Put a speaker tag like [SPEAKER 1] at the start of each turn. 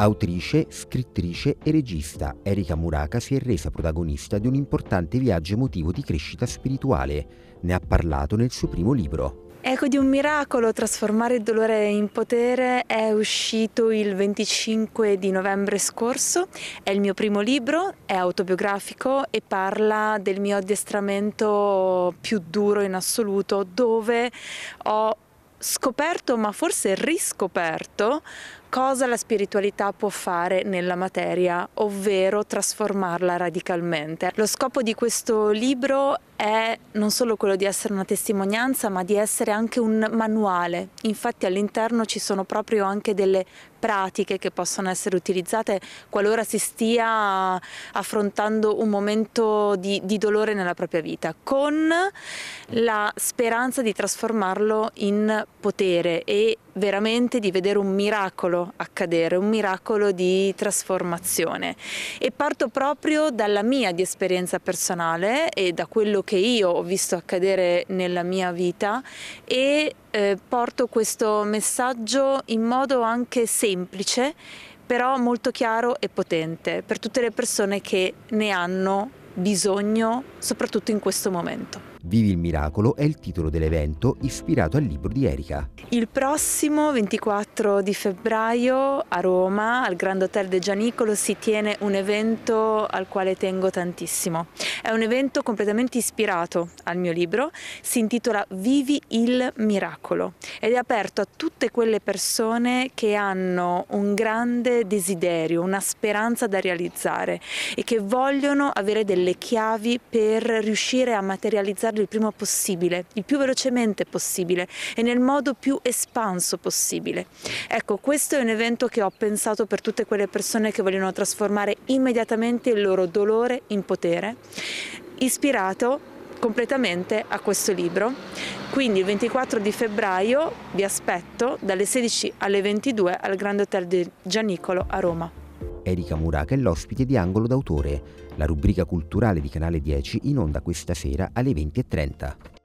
[SPEAKER 1] Autrice, scrittrice e regista, Erika Muraka si è resa protagonista di un importante viaggio emotivo di crescita spirituale. Ne ha parlato nel suo primo libro.
[SPEAKER 2] Eco di un miracolo, trasformare il dolore in potere è uscito il 25 di novembre scorso, è il mio primo libro, è autobiografico e parla del mio addestramento più duro in assoluto dove ho scoperto, ma forse riscoperto, cosa la spiritualità può fare nella materia, ovvero trasformarla radicalmente. Lo scopo di questo libro è non solo quello di essere una testimonianza, ma di essere anche un manuale. Infatti all'interno ci sono proprio anche delle pratiche che possono essere utilizzate qualora si stia affrontando un momento di, di dolore nella propria vita, con la speranza di trasformarlo in potere e veramente di vedere un miracolo accadere, un miracolo di trasformazione. E parto proprio dalla mia di esperienza personale e da quello che che io ho visto accadere nella mia vita e eh, porto questo messaggio in modo anche semplice però molto chiaro e potente per tutte le persone che ne hanno bisogno soprattutto in questo momento.
[SPEAKER 1] Vivi il miracolo è il titolo dell'evento ispirato al libro di Erika.
[SPEAKER 2] Il prossimo 24 di febbraio a Roma, al Grand Hotel De Gianicolo, si tiene un evento al quale tengo tantissimo. È un evento completamente ispirato al mio libro, si intitola Vivi il miracolo ed è aperto a tutte quelle persone che hanno un grande desiderio, una speranza da realizzare e che vogliono avere delle chiavi per riuscire a materializzare realizzarlo il prima possibile, il più velocemente possibile e nel modo più espanso possibile. Ecco, questo è un evento che ho pensato per tutte quelle persone che vogliono trasformare immediatamente il loro dolore in potere, ispirato completamente a questo libro. Quindi il 24 di febbraio vi aspetto dalle 16 alle 22 al Grand Hotel di Gianicolo a Roma.
[SPEAKER 1] Erika Muraca è l'ospite di Angolo d'autore. La rubrica culturale di Canale 10 inonda questa sera alle 20.30.